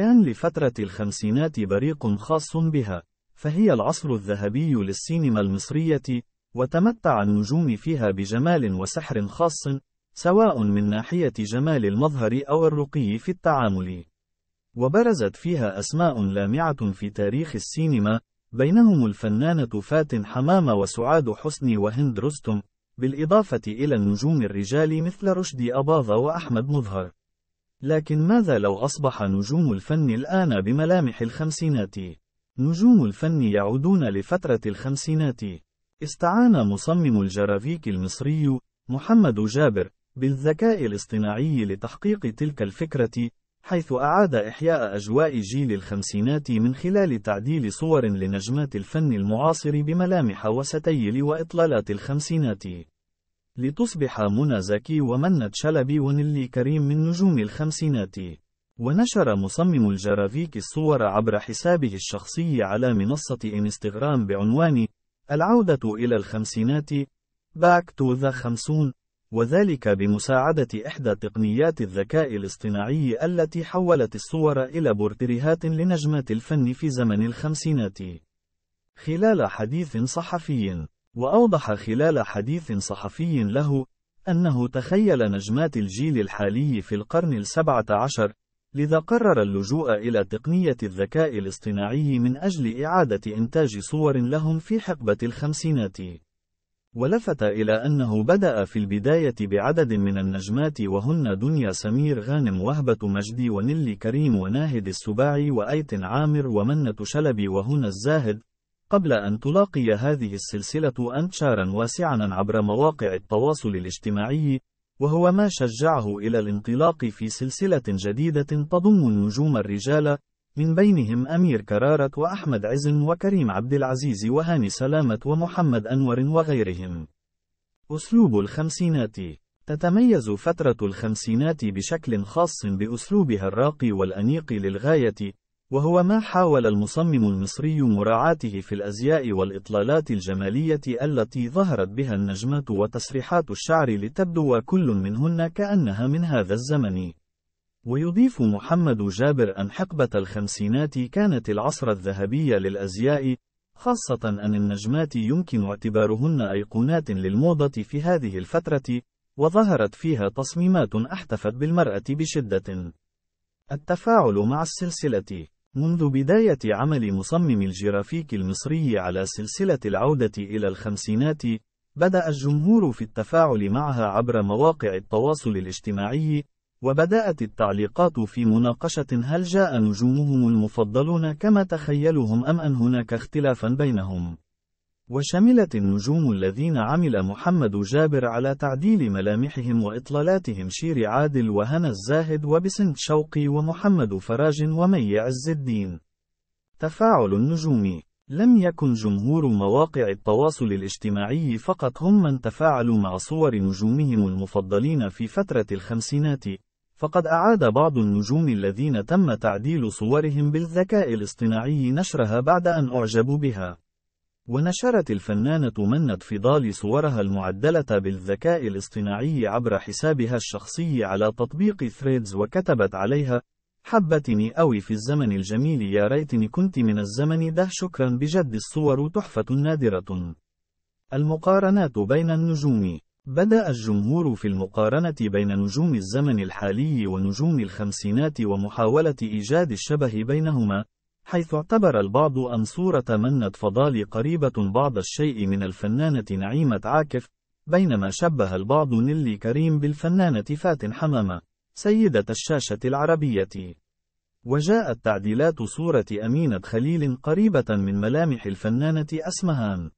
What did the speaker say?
كان لفترة الخمسينات بريق خاص بها، فهي العصر الذهبي للسينما المصرية، وتمتع النجوم فيها بجمال وسحر خاص، سواء من ناحية جمال المظهر أو الرقي في التعامل. وبرزت فيها أسماء لامعة في تاريخ السينما، بينهم الفنانة فاتن حمامة وسعاد حسني وهند رستم، بالإضافة إلى النجوم الرجال مثل رشدي أباظة وأحمد مظهر. لكن ماذا لو أصبح نجوم الفن الآن بملامح الخمسينات؟ نجوم الفن يعودون لفترة الخمسينات. استعان مصمم الجرافيك المصري محمد جابر بالذكاء الاصطناعي لتحقيق تلك الفكرة، حيث أعاد إحياء أجواء جيل الخمسينات من خلال تعديل صور لنجمات الفن المعاصر بملامح وستيل وإطلالات الخمسينات. لتصبح منى زكي ومنة شلبي ونيلي كريم من نجوم الخمسينات ونشر مصمم الجرافيك الصور عبر حسابه الشخصي على منصة إنستغرام بعنوان العودة إلى الخمسينات Back to the 50 وذلك بمساعدة إحدى تقنيات الذكاء الاصطناعي التي حولت الصور إلى بورتريهات لنجمات الفن في زمن الخمسينات. خلال حديث صحفي وأوضح خلال حديث صحفي له أنه تخيل نجمات الجيل الحالي في القرن السبعة عشر لذا قرر اللجوء إلى تقنية الذكاء الاصطناعي من أجل إعادة إنتاج صور لهم في حقبة الخمسينات. ولفت إلى أنه بدأ في البداية بعدد من النجمات وهن دنيا سمير غانم وهبة مجدي ونيلي كريم وناهد السباعي وأيتن عامر ومنة شلبي وهنا الزاهد قبل أن تلاقي هذه السلسلة أنتشارا واسعا عبر مواقع التواصل الاجتماعي، وهو ما شجعه إلى الانطلاق في سلسلة جديدة تضم نجوم الرجال، من بينهم أمير كرارة وأحمد عزم وكريم عبد العزيز وهاني سلامة ومحمد أنور وغيرهم. أسلوب الخمسينات تتميز فترة الخمسينات بشكل خاص بأسلوبها الراقي والأنيق للغاية، وهو ما حاول المصمم المصري مراعاته في الأزياء والإطلالات الجمالية التي ظهرت بها النجمات وتسريحات الشعر لتبدو كل منهن كأنها من هذا الزمن. ويضيف محمد جابر أن حقبة الخمسينات كانت العصر الذهبي للأزياء، خاصة أن النجمات يمكن اعتبارهن أيقونات للموضة في هذه الفترة، وظهرت فيها تصميمات أحتفت بالمرأة بشدة. التفاعل مع السلسلة منذ بداية عمل مصمم الجرافيك المصري على سلسلة العودة إلى الخمسينات، بدأ الجمهور في التفاعل معها عبر مواقع التواصل الاجتماعي، وبدأت التعليقات في مناقشة هل جاء نجومهم المفضلون كما تخيلهم أم أن هناك اختلافا بينهم؟ وشملت النجوم الذين عمل محمد جابر على تعديل ملامحهم وإطلالاتهم شير عادل وهنا الزاهد وبسنت شوقي ومحمد فراج ومي عز الدين. تفاعل النجوم لم يكن جمهور مواقع التواصل الاجتماعي فقط هم من تفاعلوا مع صور نجومهم المفضلين في فترة الخمسينات، فقد أعاد بعض النجوم الذين تم تعديل صورهم بالذكاء الاصطناعي نشرها بعد أن أعجبوا بها. ونشرت الفنانة منت فضال صورها المعدلة بالذكاء الاصطناعي عبر حسابها الشخصي على تطبيق ثريدز وكتبت عليها حبتني أوي في الزمن الجميل يا ريتني كنت من الزمن ده شكرا بجد الصور تحفة نادرة المقارنات بين النجوم بدأ الجمهور في المقارنة بين نجوم الزمن الحالي ونجوم الخمسينات ومحاولة إيجاد الشبه بينهما حيث اعتبر البعض أن صورة منة فضال قريبة بعض الشيء من الفنانة نعيمة عاكف، بينما شبه البعض نيلي كريم بالفنانة فاتن حمامة، سيدة الشاشة العربية. وجاءت تعديلات صورة أمينة خليل قريبة من ملامح الفنانة أسمهان.